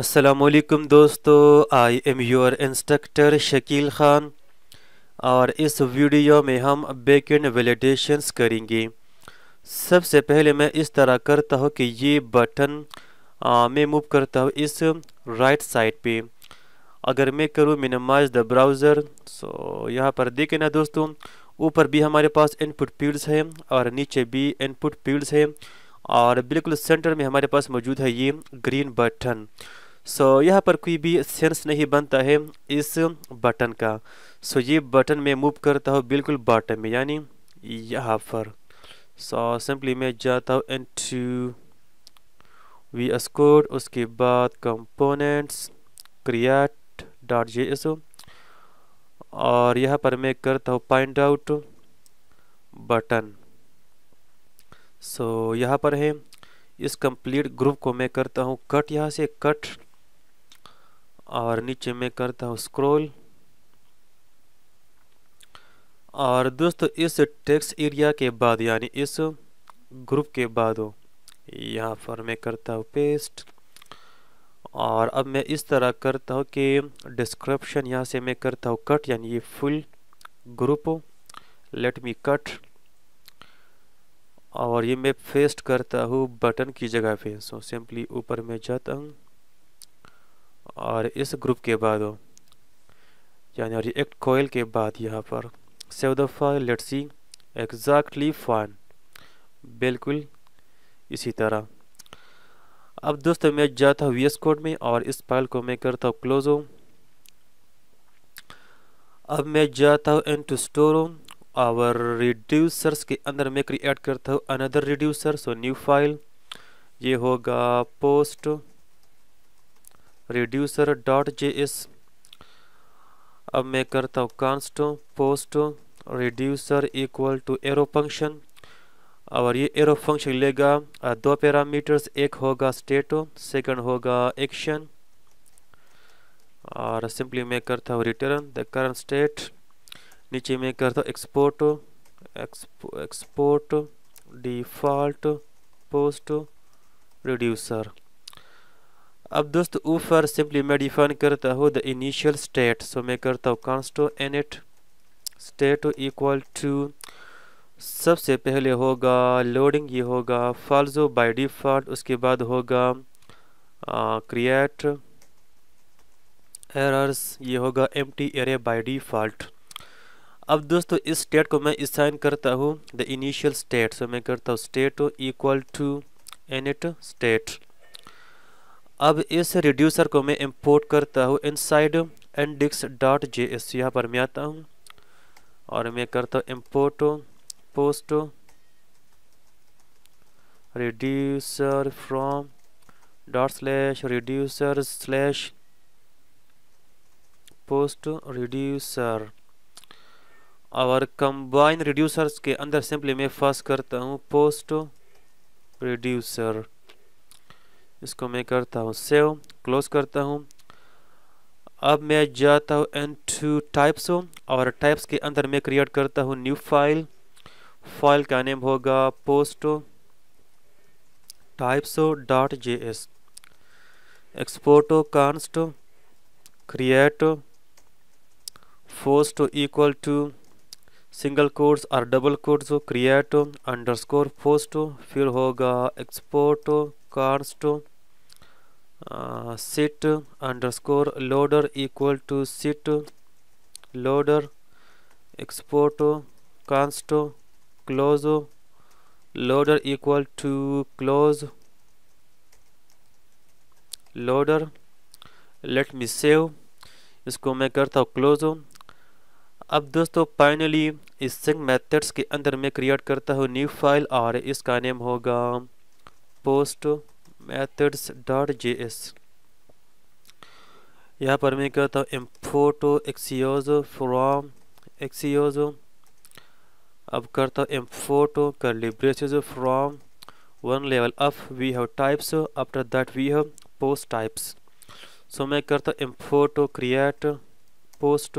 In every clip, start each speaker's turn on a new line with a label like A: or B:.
A: असलकम दोस्तों I am your instructor Shakeel Khan और इस वीडियो में हम बैकेंड वैलिडेशंस करेंगे सबसे पहले मैं इस तरह करता हूँ कि ये बटन आ, मैं मूव करता हूँ इस राइट साइड पे अगर मैं करूँ मिनिमाइज द ब्राउज़र सो यहाँ पर देखें ना दोस्तों ऊपर भी हमारे पास इनपुट फील्ड्स हैं और नीचे भी इनपुट फील्ड्स हैं और बिल्कुल सेंटर में हमारे पास मौजूद है ये ग्रीन बटन सो so, यहाँ पर कोई भी सेंस नहीं बनता है इस बटन का सो so, ये बटन मैं मूव करता हूँ बिल्कुल बॉटम में यानी यहाँ पर सो so, सिंपली मैं जाता हूँ इन टू वी स्कोड उसके बाद components create dot J S और यहाँ पर मैं करता हूँ पॉइंट आउट बटन सो यहाँ पर है इस कंप्लीट ग्रुप को मैं करता हूँ कट यहाँ से कट और नीचे मैं करता हूँ स्क्रॉल और दोस्तों इस टेक्स्ट एरिया के बाद यानी इस ग्रुप के बाद हो यहाँ पर मैं करता हूँ पेस्ट और अब मैं इस तरह करता हूँ कि डिस्क्रिप्शन यहाँ से मैं करता हूँ कट यानी ये full group let me cut और ये मैं पेस्ट करता हूँ बटन की जगह पे सो सिंपली ऊपर में जाता हूँ और इस ग्रुप के बाद यानी रिएक्ट कोयल के बाद यहाँ पर सेव दफ़ा लेट सी एग्जैक्टली फाइन बिल्कुल इसी तरह अब दोस्तों मैं जाता हूँ वीएस कोड में और इस फाइल को मैं करता हूँ क्लोज अब मैं जाता हूँ इन टू स्टोर और रिड्यूसर्स के अंदर मैं क्रिएट करता हूँ another reducer so new file ये होगा post reducer dot J S अब मैं करता हूँ const post reducer equal to arrow function और ये एरो फंक्शन लेगा दो पैरामीटर्स एक होगा स्टेट सेकंड होगा एक्शन और सिंपली मैं करता हूँ रिटर्न द करंट स्टेट नीचे मैं करता हूँ export export default post reducer अब दोस्त ऊपर सिंपली मैं डिफाइन करता हूँ द इनिशियल स्टेट सो मैं करता हूँ const init state equal to सबसे पहले होगा लोडिंग ये होगा फॉल्जो बाय डिफ़ॉल्ट उसके बाद होगा क्रिएट एरर्स ये होगा empty array by default अब दोस्तों इस स्टेट को मैं असाइन करता हूँ द इनिशियल स्टेट सो मैं करता हूँ state equal to init state अब इस रिड्यूसर को मैं इंपोर्ट करता हूँ inside index dot J S यहाँ पर मैं आता हूँ और मैं करता हूँ import post reducer from dot slash reducer slash post reducer और कंबाइन रिड्यूसर्स के अंदर सिंपली मैं फर्स्ट करता हूँ पोस्ट रिड्यूसर इसको मैं करता हूँ सेव क्लोज करता हूँ अब मैं जाता हूँ एन टू टाइप्स और टाइप्स के अंदर मैं क्रिएट करता हूँ न्यू फाइल फाइल का नेम होगा post types dot J S export const create post equal to single quotes और double quotes create underscore post फिर होगा export const uh, sit underscore loader equal to sit loader export const close loader equal to close loader let me save इसको मैं करता हूँ close अब दोस्तों finally इस सिंग मेथड्स के अंदर मैं क्रिएट करता हूँ न्यू फाइल और इसका नेम होगा post methods dot J S यहाँ पर मैं कहता हूँ इम्फोटो एक्सीज फ्राम एक्सीज अब करता हूँ import curly braces from one level up we have types after that we have post types so मैं करता हूँ import create post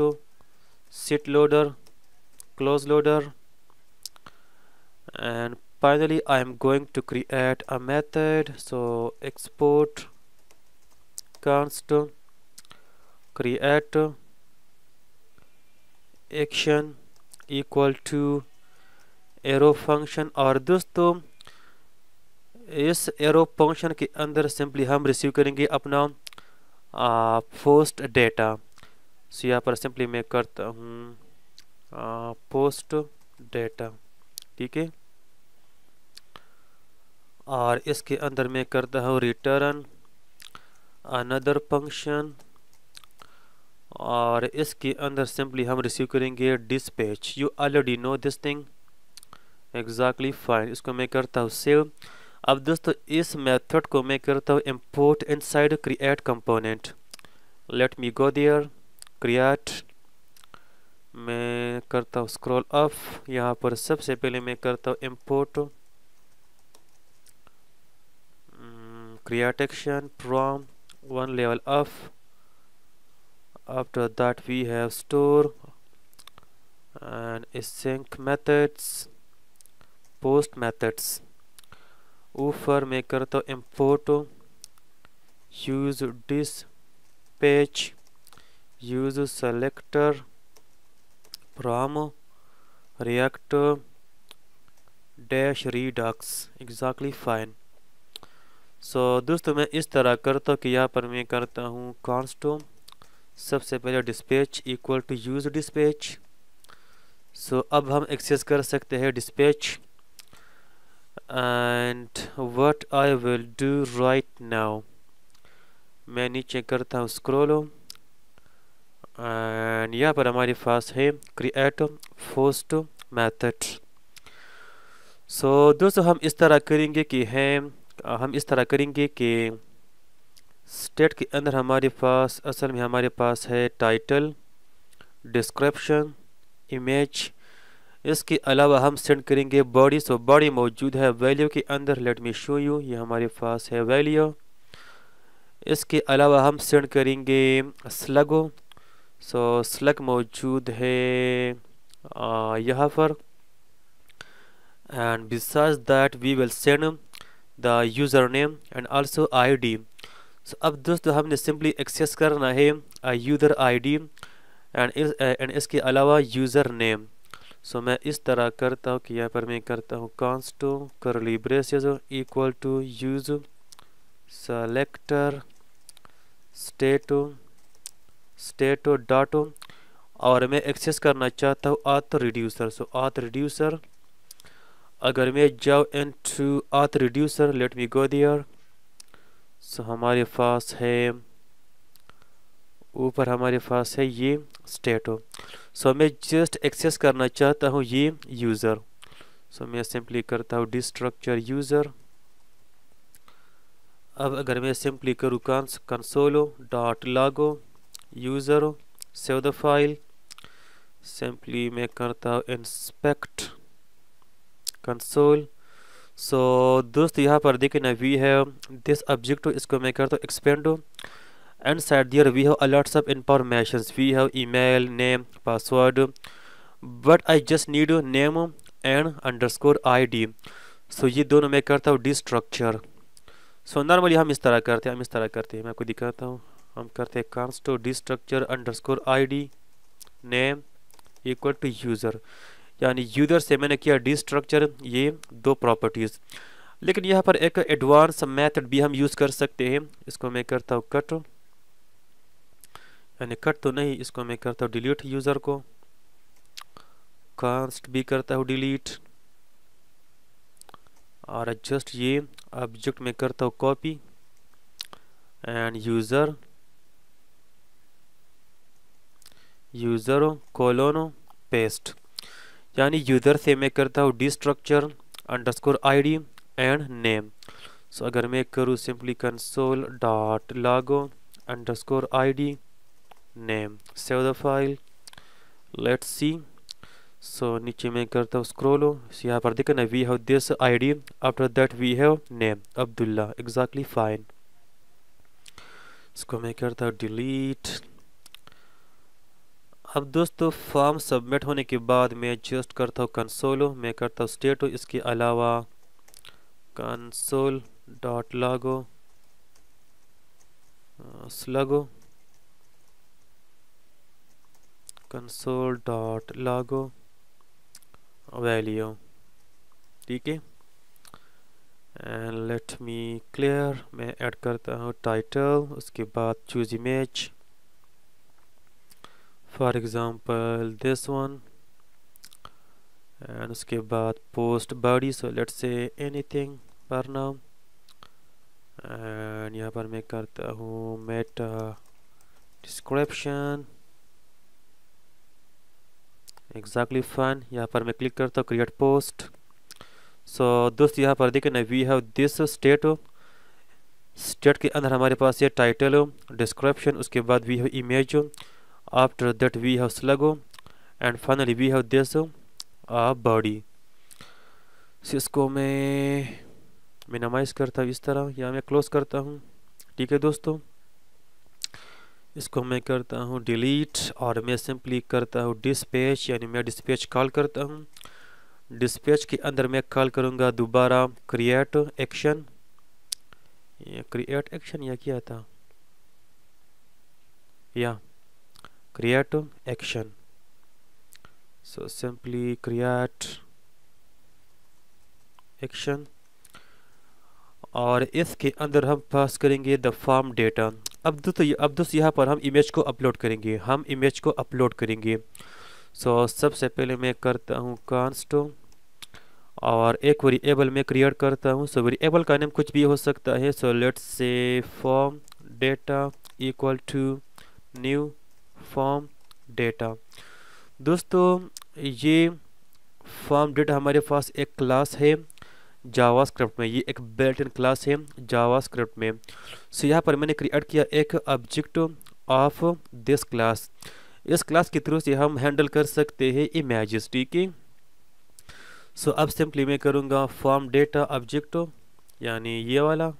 A: set loader close loader and finally I am going to create a method so export const create action equal to arrow function और दोस्तों इस arrow function के अंदर simply हम receive करेंगे अपना post data सो यहाँ पर सिंपली मैं करता हूँ पोस्ट डेटा ठीक है और इसके अंदर मैं करता हूँ रिटर्न अनदर फंक्शन और इसके अंदर सिंपली हम रिसीव करेंगे dispatch you already know this thing exactly fine इसको मैं करता हूँ सेव अब दोस्तों इस मेथड को मैं करता हूँ import inside create component let me go there create मैं करता हूँ स्क्रॉल अप यहाँ पर सबसे पहले मैं करता हूँ import creation from one level up after that we have store and sync methods post methods offer maker to तो import use this page use selector from React dash redux exactly fine so so, दोस्तों मैं इस तरह करता कि यहाँ पर मैं करता हूँ कॉन्स्टो सबसे पहले dispatch equal to use dispatch so अब हम एक्सेस कर सकते हैं dispatch and what I will do right now मैं नीचे करता हूँ स्क्रोलो एंड यहाँ पर हमारे पास है क्रिएट फोस्ट मैथड सो दोस्तों हम इस तरह करेंगे कि हैं हम इस तरह करेंगे कि स्टेट के अंदर हमारे पास असल में हमारे पास है टाइटल डिस्क्रिप्शन इमेज इसके अलावा हम सेंड करेंगे बॉडी सो बॉडी मौजूद है वैल्यू के अंदर लेट मी शो यू ये हमारे पास है वैल्यू इसके अलावा हम सेंड करेंगे स्लगो सो स्लग मौजूद है यहाँ पर and because that we will send the user name and also I D so अब दोस्तों हमने सिंपली एक्सेस करना है user I D and and इसके अलावा यूजर नेम सो मैं इस तरह करता हूँ कि यहाँ पर मैं करता हूँ const curly brace equal to use selector state state डाटो और मैं एक्सेस करना चाहता हूँ आत रिड्यूसर सो आत रिड्यूसर अगर मैं जाओ into auth reducer let me go there so हमारे पास है ऊपर हमारे पास है ये स्टेटो सो so, मैं जस्ट एक्सेस करना चाहता हूँ ये यूज़र सो so, मैं सिंपली करता हूँ डिस्ट्रक्चर यूज़र अब अगर मैं सिंपली करूँ cons console dot log user save the file simply मैं करता हूँ इंस्पेक्ट कंसोल सो दोस्त यहाँ पर देखिए ना वी है दिस ऑब्जेक्ट इसको मैं करता हूँ expand and side there we have a lots of information we have email name password but I just need name and underscore ID so ये दोनों मैं करता हूँ डिस्ट्रक्चर सो नॉर्मली हम इस तरह करते हैं हम इस तरह करते हैं मैं आपको दिखाता हूँ हम करते हैं const underscore I name equal to user यानी यूज़र से मैंने किया डिस्ट्रक्चर ये दो प्रॉपर्टीज़ लेकिन यहाँ पर एक एडवांस मेथड भी हम यूज़ कर सकते हैं इसको मैं करता हूँ कट यानी कट तो नहीं इसको मैं करता हूँ डिलीट यूज़र को कांस्ट भी करता हूँ डिलीट और एडजस्ट ये ऑब्जेक्ट में करता हूँ copy and user user colon paste यानी यूज़र से मैं करता हूँ destructure structure I D and name so अगर मैं करूँ simply console dot log under I D name save the file let's see so नीचे मैं करता हूँ स्क्रोलो सो यहाँ पर देखना we have this ID after that we have name Abdullah exactly fine इसको मैं करता हूँ डिलीट अब दोस्तों फॉर्म सबमिट होने के बाद मैं एडजस्ट करता हूँ कंसोलो मैं करता हूँ स्टेटो इसके अलावा कंसोल डॉट लागो स्लगो कंसोल डॉट लागो वैल्यू ठीक है एंड लेट मी क्लियर मैं ऐड करता हूँ टाइटल उसके बाद choose image for example this one and उसके बाद post body so let's say anything पर नाम एंड यहाँ पर मैं करता हूँ मेटा डिस्क्रिप्शन एग्जैक्टली फन यहाँ पर मैं क्लिक करता हूँ क्रिएट पोस्ट सो दोस्त यहाँ पर देखें ना we have this state state के अंदर हमारे पास ये टाइटल हो डिस्क्रिप्शन उसके बाद we have image After that we have Slago and finally we have this uh, body. से इसको मैं मिनिमाइज़ करता हूँ इस तरह या मैं क्लोज करता हूँ ठीक है दोस्तों इसको मैं करता हूँ डिलीट और मैं सिंपली करता हूँ डिस्पैच यानी मैं डिस्पैच कॉल करता हूँ डिस्पैच के अंदर मैं कॉल करूँगा दोबारा क्रिएट एक्शन क्रिएट एक्शन या क्या था या create action so simply create action और इसके अंदर हम पास करेंगे द फॉर्म डेटा अब तो, तो अब दोस्त तो यहाँ पर हम इमेज को अपलोड करेंगे हम इमेज को अपलोड करेंगे सो so, सबसे पहले मैं करता हूँ कॉन्स्ट और एक वेरिएबल में क्रिएट करता हूँ सो so, वेरिएबल का नेम कुछ भी हो सकता है so let's say form data equal to new form data दोस्तों ये फॉर्म डेटा हमारे पास एक क्लास है जावास्क्रिप्ट में ये एक बेल्टन क्लास है जावास्क्रिप्ट में सो यहाँ पर मैंने क्रिएट किया एक ऑब्जेक्ट ऑफ दिस क्लास इस क्लास के थ्रू से हम हैंडल कर सकते हैं इमेजेस ठीक है सो अब सिंपली मैं करूँगा फॉर्म डेटा ऑब्जेक्ट यानी ये वाला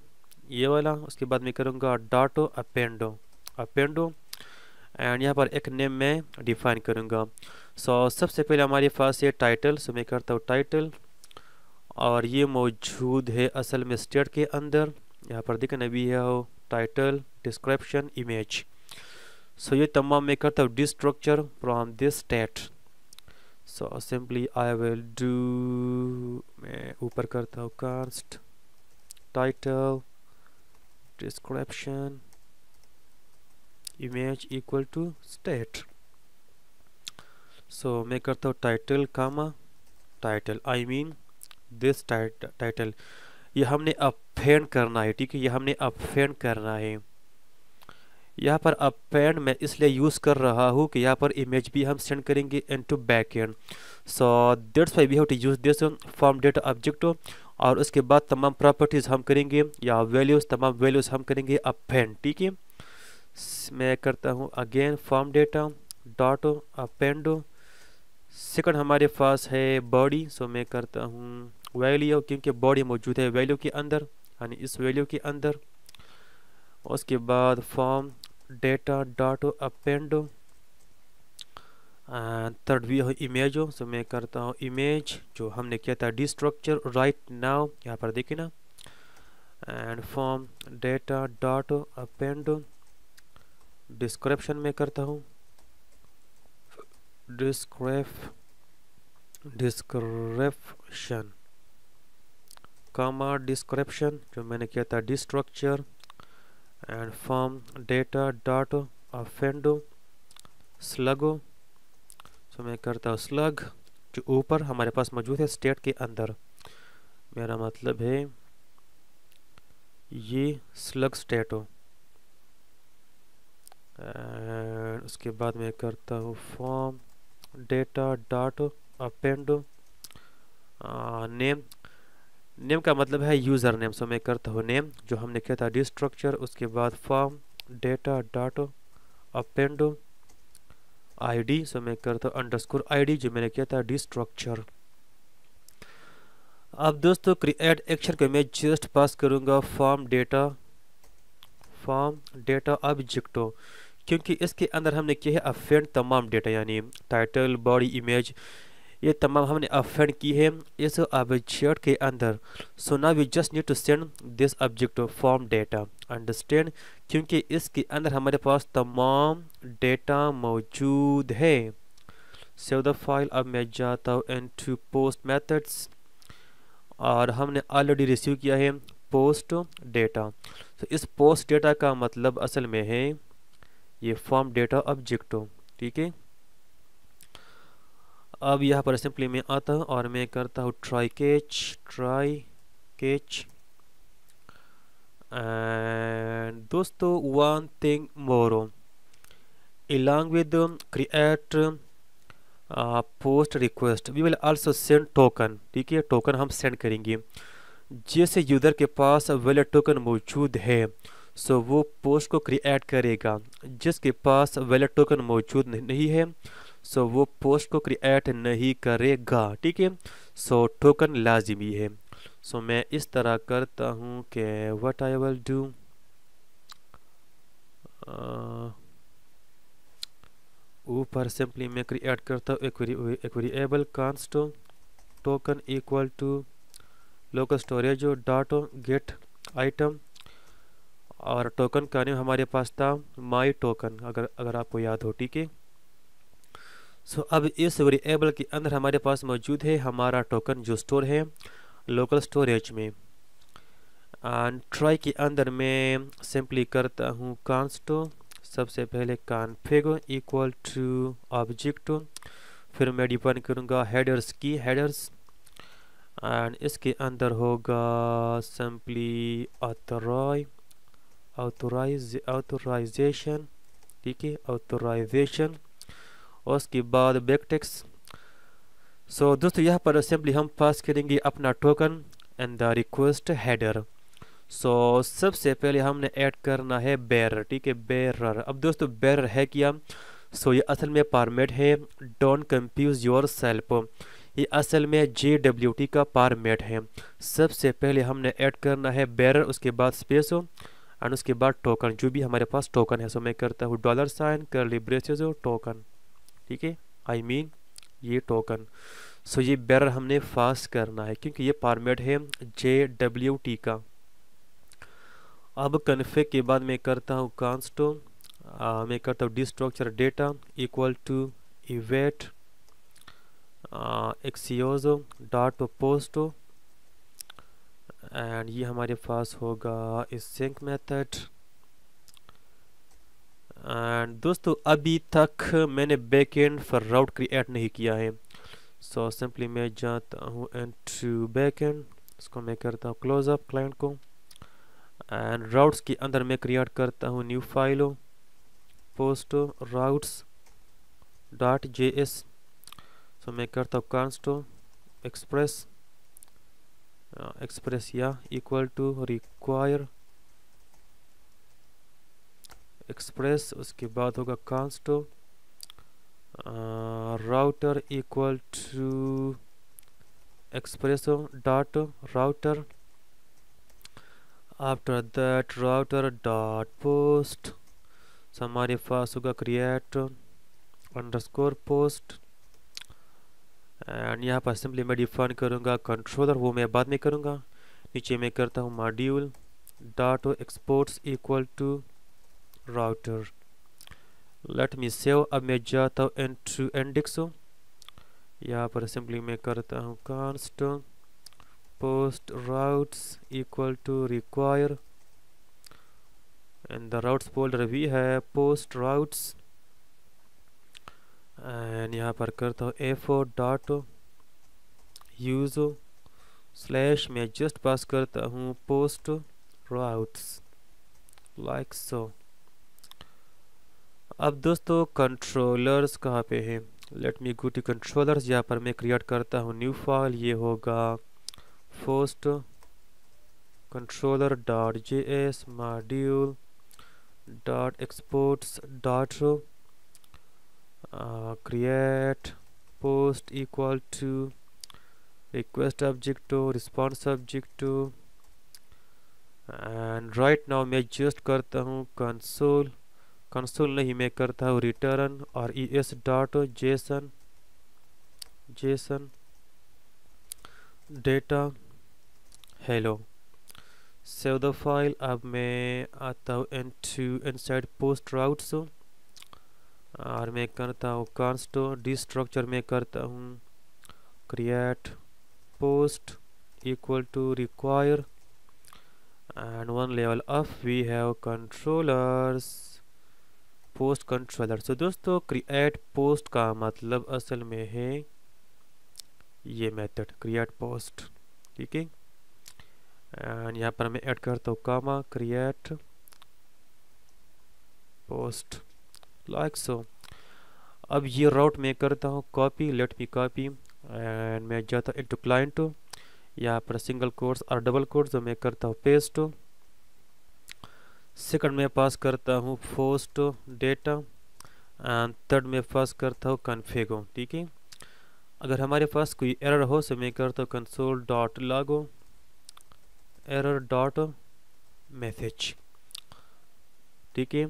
A: ये वाला उसके बाद मैं करूँगा डाटो अपेंडो अपेंडो एंड यहाँ पर एक नेम मैं डिफाइन करूँगा सो so, सबसे पहले हमारे पास ये टाइटल सो मैं करता हूँ टाइटल और ये मौजूद है असल में स्टेट के अंदर यहाँ पर देखना भी है हो टाइटल डिस्क्रिप्शन इमेज सो ये तमाम मैं करता हूँ destructure from this state so simply I will do मैं ऊपर करता हूँ const title description image equal to state so मैं करता हूँ title comma title I mean this tit title यह हमने अपैन करना है ठीक है यह हमने अपैन करना है यहाँ पर अपैन मैं इसलिए यूज़ कर रहा हूँ कि यहाँ पर इमेज भी हम सेंड करेंगे into backend so that's why we have to use this form data object और उसके बाद तमाम प्रॉपर्टीज़ हम करेंगे या वैल्यूज़ तमाम वैल्यूज़ हम करेंगे अपैन ठीक है मैं करता हूँ again form data dot append second हमारे पास है बॉडी सो मैं करता हूँ वैल्यू क्योंकि बॉडी मौजूद है वैल्यू के अंदर यानी इस वैल्यू के अंदर उसके बाद form data dot append third view है इमेज हो सो मैं करता हूँ इमेज जो हमने किया था डिस्ट्रक्चर राइट नाउ यहाँ पर देखे ना and form data dot append description में करता हूँ डिस्क्रेफ डिस्क्रिप्शन कामा डिस्क्रिप्शन जो मैंने किया था destructure and form data dot append slug so मैं करता हूँ स्लग जो ऊपर हमारे पास मौजूद है स्टेट के अंदर मेरा मतलब है ये स्लग स्टेट हो एंड उसके बाद मैं करता हूँ form data dot append name name का मतलब है यूज़र नेम सो मैं करता हूँ नेम जो हमने किया था डिस्ट्रक्चर उसके बाद form data dot append ID so मैं करता हूँ अंडरस्कोर आईडी जो मैंने किया था डिस्ट्रक्चर अब दोस्तों क्रिएट एक्शन को मैं जस्ट पास करूँगा form data form data object क्योंकि इसके अंदर हमने किया है अफेंड तमाम डेटा यानी टाइटल बॉडी इमेज ये तमाम हमने अफेंड की है इस ऑब्जेक्ट के अंदर सो ना we just need to send this object form data understand क्योंकि इसके अंदर हमारे पास तमाम डेटा मौजूद है सेव द फाइल अब मैं जाता हूँ इन टू पोस्ट मैथड्स और हमने ऑलरेडी रिसीव किया है पोस्ट डेटा तो इस पोस्ट डेटा का मतलब असल में है ये फॉर्म डेटा ऑब्जेक्ट हो ठीक है अब यहाँ पर सिंपली मैं आता हूँ और मैं करता हूँ try catch try catch and दोस्तों one thing more along with create post request we will also send token ठीक है टोकन हम सेंड करेंगे जैसे यूज़र के पास वैलिड टोकन मौजूद है सो वो पोस्ट को क्रिएट करेगा जिसके पास वैलेट टोकन मौजूद नहीं है सो वो पोस्ट को क्रिएट नहीं करेगा ठीक है सो टोकन लाजिमी है सो मैं इस तरह करता हूँ कि वट आई विल डू ऊपर सिंपली मैं क्रिएट करता हूँ एक variable const token equal to local storage dot get item और टोकन का नेम हमारे पास था माई टोकन अगर अगर आपको याद हो ठीक है सो अब इस वेरिएबल के अंदर हमारे पास मौजूद है हमारा टोकन जो स्टोर है लोकल स्टोरेज में एंड ट्राई के अंदर मैं सिंपली करता हूँ कॉन्स्टो सबसे पहले कानफेगो इक्वल टू ऑब्जेक्ट फिर मैं डिपेंड करूँगा हेडर्स की हेडर्स एंड इसके अंदर होगा सिंपली अतरॉय authorize authorization ठीक है authorization और उसके बाद बैकटेक्स सो so, दोस्तों यहाँ पर सिंपली हम पास करेंगे अपना token and the request header so सबसे पहले हमने ऐड करना है बैर ठीक है बैरर अब दोस्तों बैरर है क्या सो so, ये असल में पारमेट है डोंट कंफ्यूज योर सेल्फ ये असल में जे डब्ल्यू टी का पारमेट है सबसे पहले हमने ऐड करना है बैरर उसके बाद स्पेस हो एंड उसके बाद टोकन जो भी हमारे पास टोकन है सो मैं करता हूँ डॉलर साइन कर ली ब्रेसेज और टोकन ठीक है आई मीन ये टोकन सो ये बैरर हमने फास्ट करना है क्योंकि ये फॉर्मेट है जे डब्ल्यू टी का अब कन्फेक के बाद मैं करता हूँ कांस्टो मैं करता हूँ destructure data equal to event axios dot post and ये हमारे पास होगा इस सिंक मेथड एंड दोस्तों अभी तक मैंने back end for route create नहीं किया है सो so, सिंपली मैं जाता हूँ एंड टू बैक एंड इसको मैं करता हूँ क्लोजअप क्लाइंट को एंड राउट्स के अंदर मैं क्रिएट करता हूँ new file post routes dot J S so मैं करता हूँ कॉन्स्टो एक्सप्रेस एक्सप्रेस या इक्वल टू रिक्वायर एक्सप्रेस उसके बाद होगा const router equal to express dot router after that router dot post हमारे पास होगा क्रिएट अंडरस्कोर पोस्ट एंड यहाँ पर सिंपली मैं डिफाइन करूँगा कंट्रोलर वो मैं बाद में करूँगा नीचे मैं करता हूँ module dot exports equal to router let me save अब मैं जाता हूँ एन टू एंडिक्सो यहाँ पर सिंपली मैं करता हूँ const post routes equal to require and the routes folder भी है पोस्ट राउट्स एंड यहाँ पर तो करता हूँ app dot use slash में जस्ट पास करता हूँ पोस्ट राउट्स लाइक सो अब दोस्तों कंट्रोलर्स कहाँ पे हैं let me go to controllers यहाँ पर मैं क्रिएट करता हूँ न्यू फाइल ये होगा post controller dot J S module dot exports dot uh, create post equal to request object to response object to and right now मैं adjust करता हूँ कंसोल कंसोल नहीं मैं करता हूँ रिटर्न और E S dot JSON JSON data hello save the file अब मैं आता हूँ into inside post routes और मैं करता हूँ कॉन्स्ट डिस्ट्रक्चर में करता हूँ create post equal to require and one level of we have controllers post controller so दोस्तों क्रिएट पोस्ट का मतलब असल में है ये मेथड क्रिएट पोस्ट ठीक है एंड यहाँ पर मैं ऐड करता हूँ comma create post like so अब ये राउट मैं करता हूँ copy let me copy and मैं जाता into client यहाँ पर सिंगल कोर्स और कोर्स जो मैं करता हूँ पेस्ट सेकंड में पास करता हूँ फोस्ट डेटा एंड थर्ड में पास करता हूँ कन्फेगो ठीक है अगर हमारे पास कोई एरर हो तो मैं करता हूँ console dot log error dot message ठीक है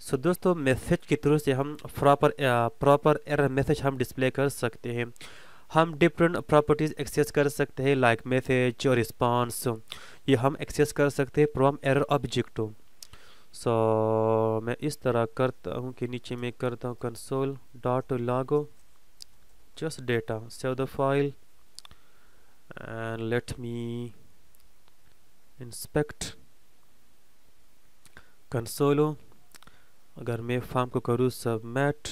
A: सो दोस्तों मैसेज के थ्रू से हम प्रॉपर प्रॉपर एरर मैसेज हम डिस्प्ले कर सकते हैं हम डिफरेंट प्रॉपर्टीज़ एक्सेस कर सकते हैं लाइक मैसेज और रिस्पांस ये हम एक्सेस कर सकते हैं फ्रॉम एरर ऑब्जेक्ट सो मैं इस तरह करता हूँ कि नीचे में करता हूँ console dot log just data save the file and let me inspect console अगर मैं फॉर्म को करूँ सबमिट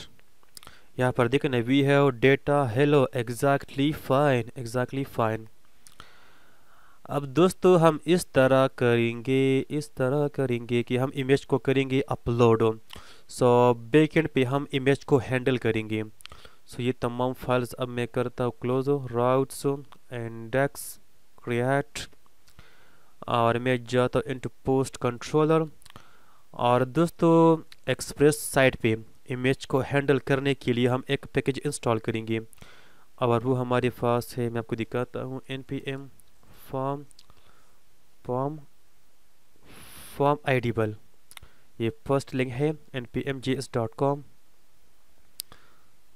A: यहाँ पर देखें वी और data hello exactly fine exactly fine अब दोस्तों हम इस तरह करेंगे इस तरह करेंगे कि हम इमेज को करेंगे अपलोड सो बैकेंड पे हम इमेज को हैंडल करेंगे सो so, ये तमाम फाइल्स अब मैं करता हूँ क्लोज राउट्स इंडेक्स क्रिएट और मैं जाता हूँ इंटू पोस्ट कंट्रोलर और दोस्तों एक्सप्रेस साइट पे इमेज को हैंडल करने के लिए हम एक पैकेज इंस्टॉल करेंगे और वो हमारे पास है मैं आपको दिखाता हूँ N P M form form formidable ये फर्स्ट लिंक है N P M J S dot com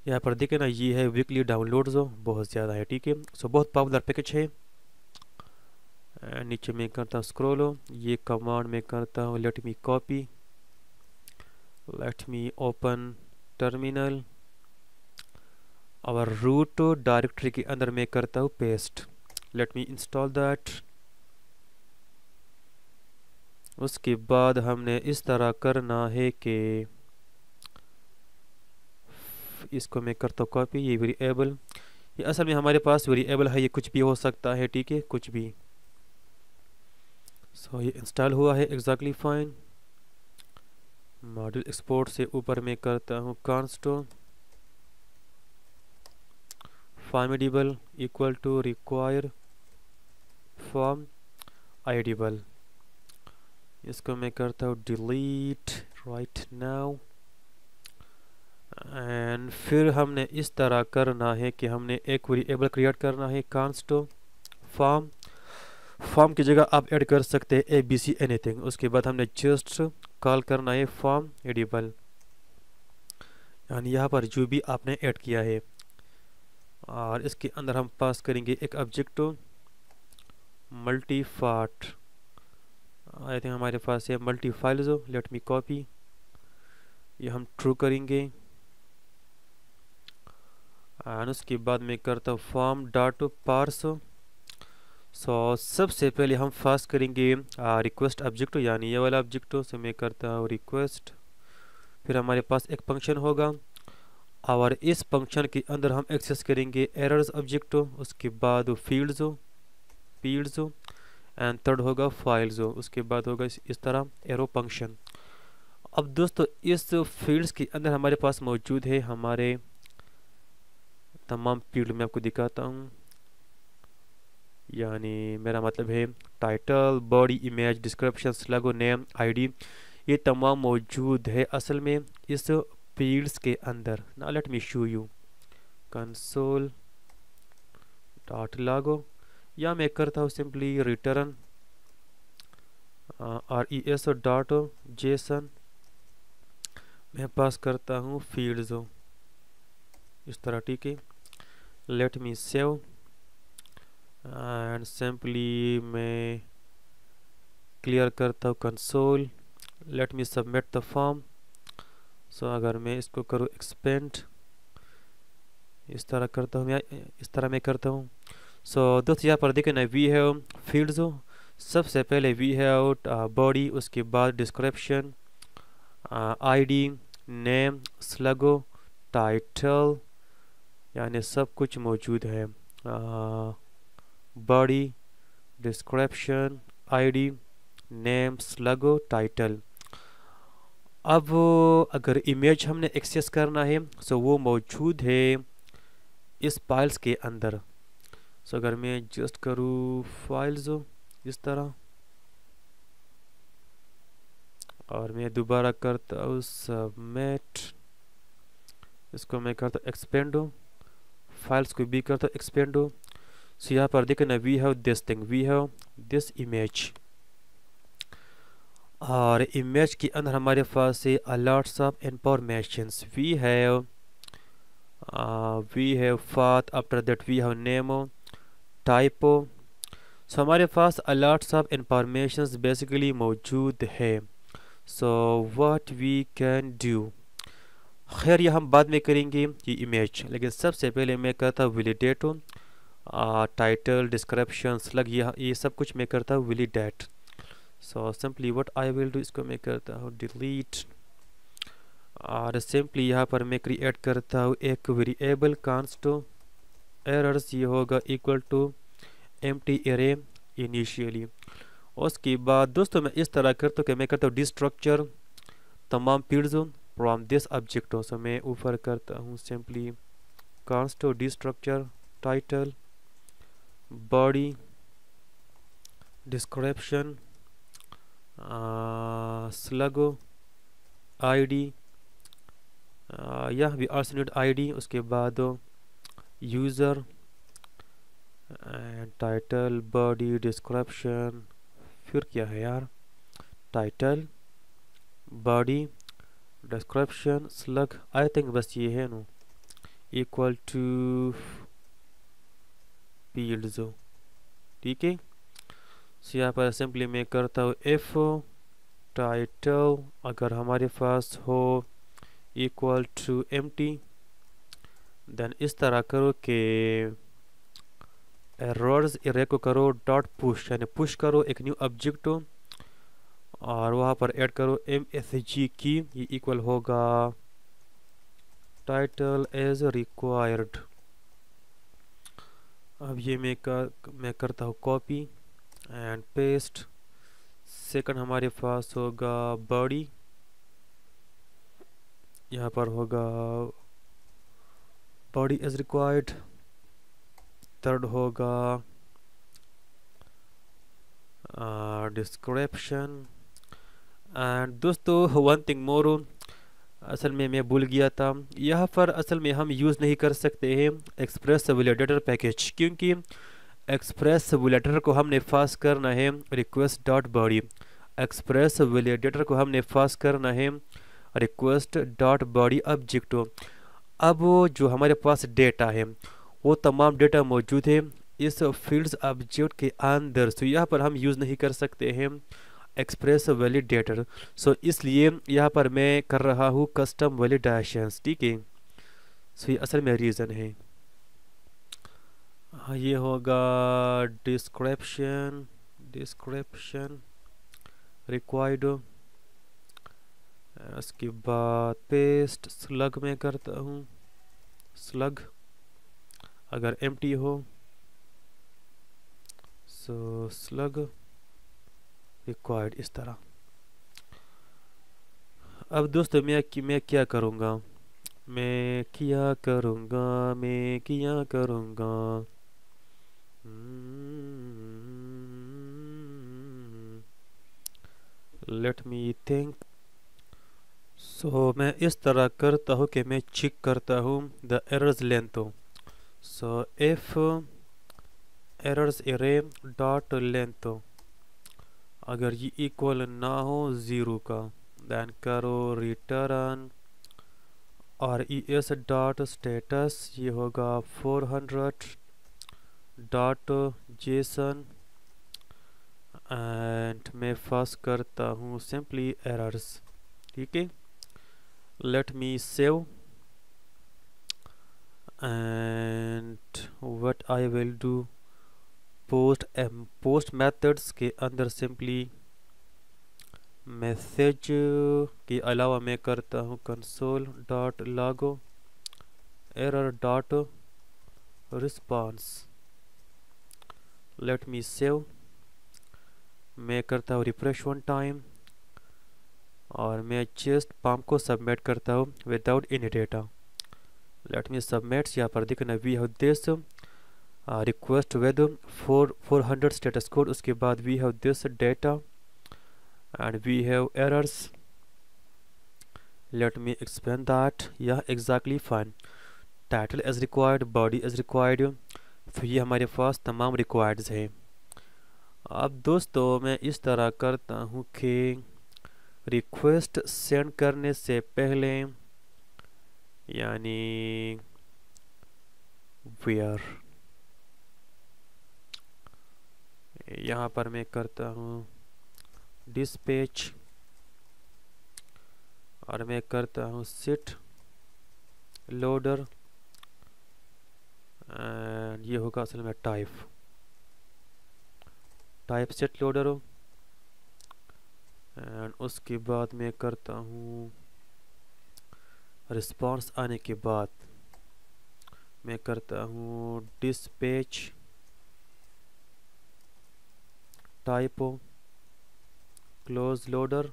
A: यहाँ पर देखें ना ये है वीकली डाउनलोड जो बहुत ज़्यादा है ठीक है सो बहुत पॉपुलर पैकेज है नीचे मैं करता हूँ स्क्रोलो ये कमांड मैं करता हूँ let me copy let me open terminal और रूट डायरेक्टरी के अंदर मैं करता हूँ paste let me install that उसके बाद हमने इस तरह करना है कि इसको मैं करता हूँ कॉपी ये वेरिएबल ये असल में हमारे पास वेरिएबल है ये कुछ भी हो सकता है ठीक है कुछ भी सो so, ये इंस्टॉल हुआ है एग्जैक्टली फाइन मॉडल एक्सपोर्ट से ऊपर मैं करता हूँ const formidable equal to require formidable इसको मैं करता हूँ डिलीट राइट नाउ एंड फिर हमने इस तरह करना है कि हमने एक वेरिएबल क्रिएट करना है कॉन्स्टो फॉर्म फॉर्म की जगह आप ऐड कर सकते हैं ए बी सी एनीथिंग उसके बाद हमने जस्ट कॉल करना है फॉर्म एडिबल यानी यहाँ पर जो भी आपने ऐड किया है और इसके अंदर हम पास करेंगे एक ऑब्जेक्ट मल्टी फाट आई थिंक हमारे पास है multi files let me copy ये हम ट्रू करेंगे एंड उसके बाद मैं करता हूँ form dot parse so so, सबसे पहले हम फर्स्ट करेंगे रिक्वेस्ट ऑब्जेक्ट तो, यानी ये वाला ऑब्जेक्ट तो, से मैं करता हूँ रिक्वेस्ट फिर हमारे पास एक फंक्शन होगा और इस फंक्शन के अंदर हम एक्सेस करेंगे एरर्स ऑब्जेक्ट तो, उसके बाद फील्ड्स फील्ड्स एंड थर्ड होगा फाइल्स उसके बाद होगा इस, इस तरह एरो फंक्शन अब दोस्तों इस फील्ड्स के अंदर हमारे पास मौजूद है हमारे तमाम फील्ड में आपको दिखाता हूँ यानी मेरा मतलब है title body image description slug name ID ये तमाम मौजूद है असल में इस फील्ड्स के अंदर ना let me show you console dot log या मैं करता हूँ simply return R E S dot JSON मैं पास करता हूँ फील्ड्स इस तरह ठीक है let me save and simply मैं क्लियर करता हूँ console let me submit the form so अगर मैं इसको करूँ एक्सपेंड इस तरह करता हूँ या इस तरह मैं करता हूँ सो so, दोस्त यहाँ पर देखें ना वी है फील्ड्स सबसे पहले वी है आउट बॉडी उसके बाद description ID name slug title यानी सब कुछ मौजूद है uh, body description id names logo title अब अगर इमेज हमने एक्सेस करना है सो वो मौजूद है इस फाइल्स के अंदर सो अगर मैं जस्ट करूँ फाइल्स इस तरह और मैं दोबारा करता हूँ सबमिट इसको मैं करता एक्सपेंड हो फाइल्स को भी करता एक्सपेंड हो so यहाँ पर देखना we have this thing we have this image और इमेज के अंदर हमारे पास है a lots of informations we have we have path after that we have name type so हमारे पास अलॉट्स ऑफ इंफॉर्मेशंस बेसिकली मौजूद है so what we can do खैर यह हम बाद में करेंगे ये इमेज लेकिन सबसे पहले मैं कहता हूँ विलीडेट हूँ टाइटल डिस्क्रिप्शन लग ये ये सब कुछ मैं करता हूँ we'll that so simply what I will do इसको मैं करता हूँ डिलीट और सिंपली यहाँ पर मैं क्रिएट करता हूँ एक वेरिएबल कॉन्स्ट एरर्स ये होगा equal to empty array initially उसके बाद दोस्तों मैं इस तरह करता हूँ कि मैं करता हूँ डिस्ट्रक्चर तमाम fields from this object so मैं ऊपर करता हूँ simply const destructure title body description uh, sluggo id uh, यह भी आर्सनेट डी उसके बाद user and title body description फिर क्या है यार title body description slug I think बस ये है नो इक्वल टू फील्ड्स ठीक है सो यहाँ पर असेंबली में करता हूँ एफ टाइटल अगर हमारे पास हो equal to empty then इस तरह करो कि एरर्स एरे को करो डॉट पुश यानी पुश करो एक न्यू ऑब्जेक्ट और वहाँ पर ऐड करो एम एस जी की ये इक्वल होगा टाइटल एज रिक्वायर्ड अब ये मैं कर मैं करता हूँ कॉपी एंड पेस्ट सेकंड हमारे पास होगा बॉडी यहाँ पर होगा बॉडी इज रिक्वायर्ड थर्ड होगा डिस्क्रिप्शन uh, एंड दोस्तों वन थिंग मोर असल में मैं भूल गया था यहाँ पर असल में हम यूज़ नहीं कर सकते हैं एक्सप्रेस सबुलेटर पैकेज क्योंकि एक्सप्रेस सबुलेटर को हमने फास करना है request dot body express validator को हमने फास करना है रिक्वेस्ट डॉट बॉडी ऑब्जेक्ट अब जो हमारे पास डेटा है वो तमाम डेटा मौजूद है इस फील्ड्स ऑब्जेक्ट के अंदर तो यहाँ पर हम यूज़ नहीं कर सकते हैं एक्सप्रेस वैलिडेटर सो इसलिए यहाँ पर मैं कर रहा हूँ कस्टम वैलिडेशन ठीक है सो ये असल में रीज़न है हाँ ये होगा डिस्क्रिप्शन डिस्क्रिप्शन रिक्वायर्ड उसके बाद पेस्ट स्लग में करता हूँ स्लग अगर एम्प्टी हो सो so, स्लग रिक्वायर्ड इस तरह अब दोस्तों मैं मैं क्या करूँगा मैं क्या करूँगा मैं क्या करूँगा लेट मी थिंक सो मैं इस तरह करता हूँ कि मैं चेक करता हूँ the errors length so if errors array dot length अगर ये इक्वल ना हो ज़ीरो का दैन करो रिटर्न और ई एस डॉट स्टेटस ये होगा four hundred dot JSON and मैं फर्स्ट करता हूँ सिंपली एरर्स ठीक है let me save and what I will do post post methods के अंदर सिंपली मैसेज के अलावा मैं करता हूँ console dot log error dot response let me save मैं करता हूँ रिफ्रेश वन टाइम और मैं चेस्ट पम्प को सबमिट करता हूँ without any data let me submits यहाँ पर देखना we have this request with four four hundred status code उसके बाद we have this data and we have errors let me explain that yeah exactly fine title is required body is required तो ये हमारे पास तमाम रिक्वायर्ड्स हैं अब दोस्तों मैं इस तरह करता हूँ कि रिक्वेस्ट सेंड करने से पहले यानी वेयर यहाँ पर मैं करता हूँ डिस्पैच और मैं करता हूँ सिट लोडर एंड ये होगा असल में टाइप टाइप सेट लोडर हो एंड उसके बाद मैं करता हूँ रिस्पांस आने के बाद मैं करता हूँ dispatch typo close loader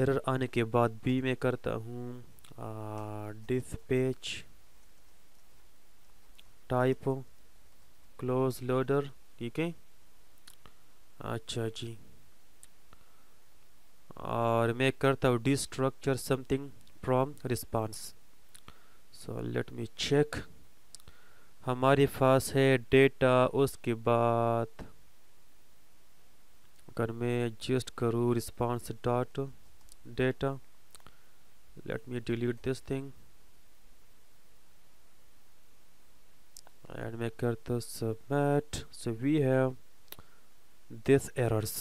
A: error आने के बाद बी में करता हूँ डिस्पेच टाइप क्लोज लोडर ठीक है अच्छा जी और मैं करता हूँ destructure something from response so let me check हमारे पास है डेटा उसके बाद अगर मैं एडजस्ट करूँ response dot data let me delete this thing and मैं करता submit so we have this errors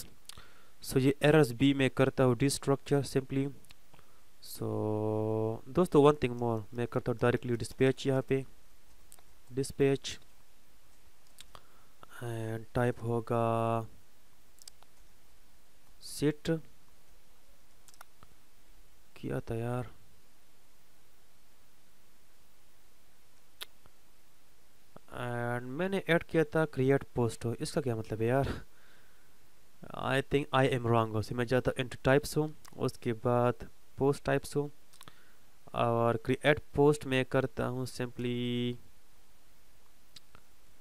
A: so ये एरर्स भी मैं करता हूँ डिस्ट्रक्चर सिंपली सो दोस्तों वन थिंग मोर मैं करता हूँ डायरेक्टली डिस्पैच यहाँ पे डिस्पैच एंड टाइप होगा सिट किया था यार एंड मैंने ऐड किया था क्रिएट पोस्ट हो इसका क्या मतलब है यार I think I am wrong हो मैं जाता इंटू टाइप्स हूँ उसके बाद पोस्ट टाइप्स हूँ और क्रिएट पोस्ट में करता हूँ simply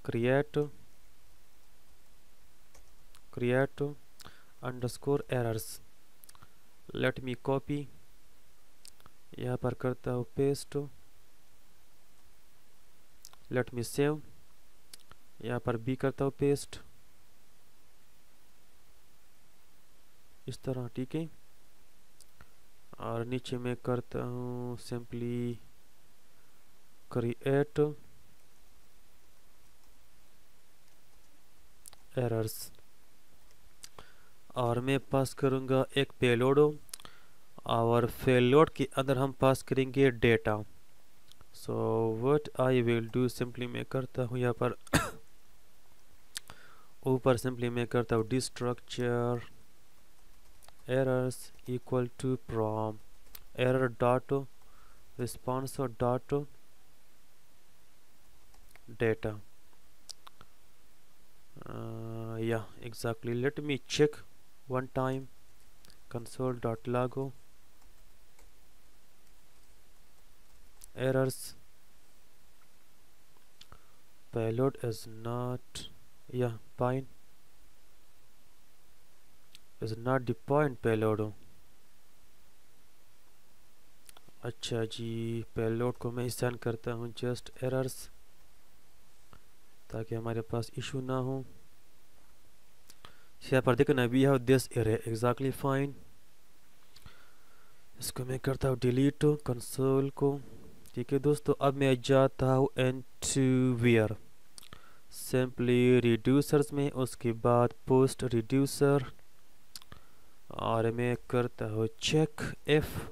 A: create create underscore errors let me copy यहाँ पर करता हूँ पेस्ट लेट मी सेव यहाँ पर बी करता हूँ पेस्ट इस तरह ठीक है और नीचे में करता हूँ सिंपली क्रिएट एरर्स और मैं पास करूंगा एक पेलोड और पेलोड के अंदर हम पास करेंगे data so what I will do simply मैं करता हूँ यहाँ पर ऊपर सिंपली मैं करता हूँ destructure errors equal to from error dot response dot data uh, yeah exactly let me check one time console.logo errors payload is not yeah pine is not the point payload अच्छा G payload को मैं send करता हूँ just errors ताकि हमारे pass issue ना हो पर देखो ना we have this array exactly fine इसको मैं करता हूँ डिलीट कंसोल को ठीक है दोस्तों अब मैं जाता हूँ into where simply reducers में उसके बाद पोस्ट रिड्यूसर और मैं करता हूँ check if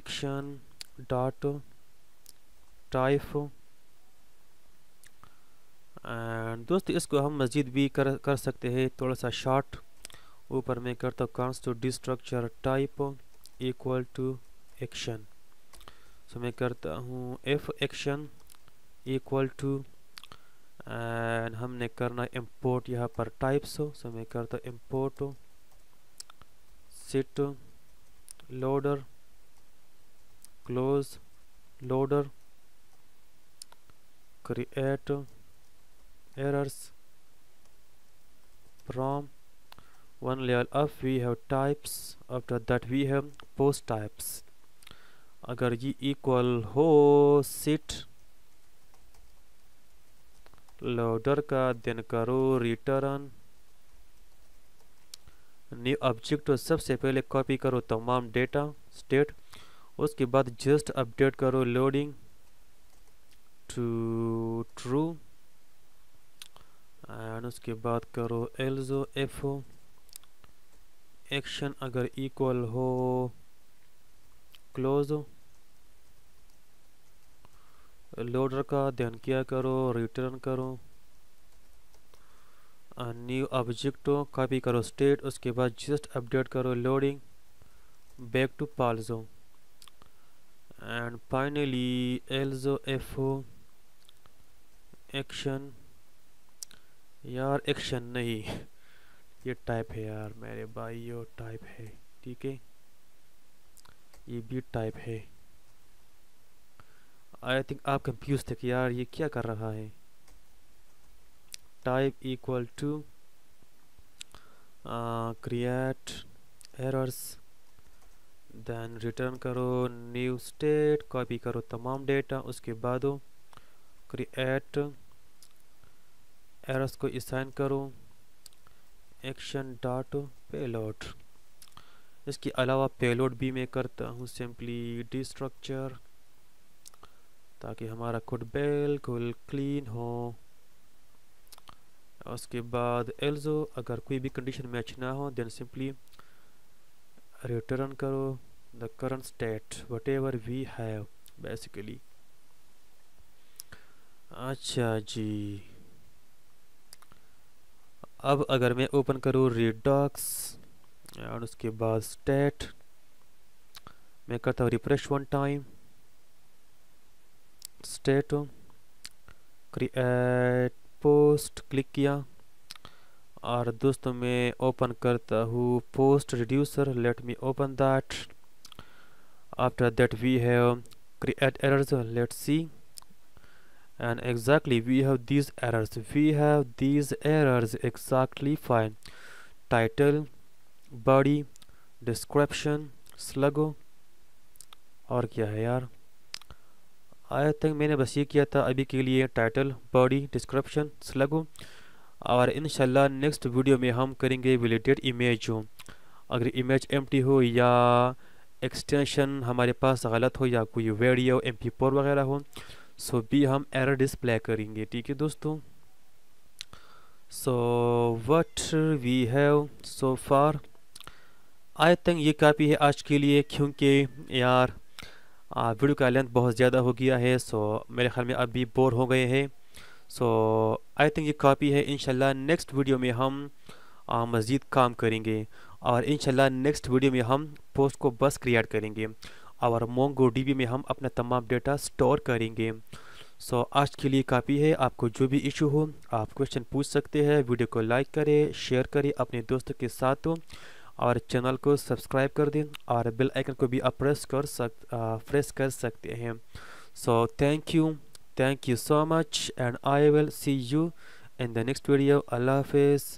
A: action dot type and दोस्त इसको हम मज़ीद भी कर कर सकते हैं थोड़ा सा शॉर्ट ऊपर में करता हूँ const to destructure type equal to action so मैं करता हूँ if action equal to and हमने करना इम्पोर्ट यहाँ पर टाइप्स हो सो मैं करता हूँ import set loader close loader create errors from one level up we have types after that we have post types अगर ये इक्वल हो सीट लोडर का देन करो रिटर्न न्यू ऑब्जेक्ट तो सबसे पहले कॉपी करो तमाम डेटा स्टेट उसके बाद जस्ट अपडेट करो लोडिंग टू ट्रू एंड उसके बाद करो एल्जो एफ ओ एक्शन अगर इक्वल हो क्लोज हो लोडर का ध्यान किया करो रिटर्न करो न्यू ऑब्जेक्ट हो कॉपी करो स्टेट उसके बाद जस्ट अपडेट करो loading back to false and finally else if action यार एक्शन नहीं ये टाइप है यार मेरे भाई यो टाइप है ठीक है ये भी टाइप है आई थिंक आप कंफ्यूज थे कि यार ये क्या कर रहा है type equal to create errors then return करो न्यू स्टेट कॉपी करो तमाम डेटा उसके बाद क्रिएट एरस को इसाइन करूँ एक्शन डॉट पेलोड इसके अलावा पेलोड भी मैं करता हूँ सिंपली डिस्ट्रक्चर ताकि हमारा खुद बिल्कुल क्लीन हो उसके बाद एल्जो अगर कोई भी कंडीशन मैच ना हो देन सिंपली रिटर्न करो the current state whatever we have basically अच्छा जी अब अगर मैं ओपन करूँ रिडॉक्स और उसके बाद स्टेट मैं करता हूँ refresh one time state create post click किया और दोस्तों मैं ओपन करता हूँ post reducer let me open that after that we have create errors let's see and exactly we have these errors we have these errors exactly fine title body description slugo और क्या है यार I think मैंने बस ये किया था अभी के लिए टाइटल बॉडी डिस्क्रिप्शन स्लगो और इन नेक्स्ट वीडियो में हम करेंगे रिलेटेड इमेज हो अगर इमेज एम हो या एक्सटेंशन हमारे पास गलत हो या कोई वेडियो एम पी वगैरह हो सो बी हम एरर डिस्प्ले करेंगे ठीक है दोस्तों so what we have so far I think ये काफ़ी है आज के लिए क्योंकि यार वीडियो का लेंथ बहुत ज़्यादा हो गया है सो so, मेरे ख्याल में अभी बोर हो गए हैं सो आई थिंक ये काफ़ी है इनशाला नेक्स्ट वीडियो में हम मज़ीद काम करेंगे और इनशाला नेक्स्ट वीडियो में हम पोस्ट को बस क्रिएट करेंगे और मोंगोडीबी में हम अपना तमाम डेटा स्टोर करेंगे सो so, आज के लिए काफ़ी है आपको जो भी इशू हो आप क्वेश्चन पूछ सकते हैं वीडियो को लाइक करें शेयर करें अपने दोस्तों के साथ और चैनल को सब्सक्राइब कर दें और बेल आइकन को भी आप प्रेस कर सक प्रेस कर सकते हैं so thank you thank you so much and I will see you in the next video अल्लाह हाफिज़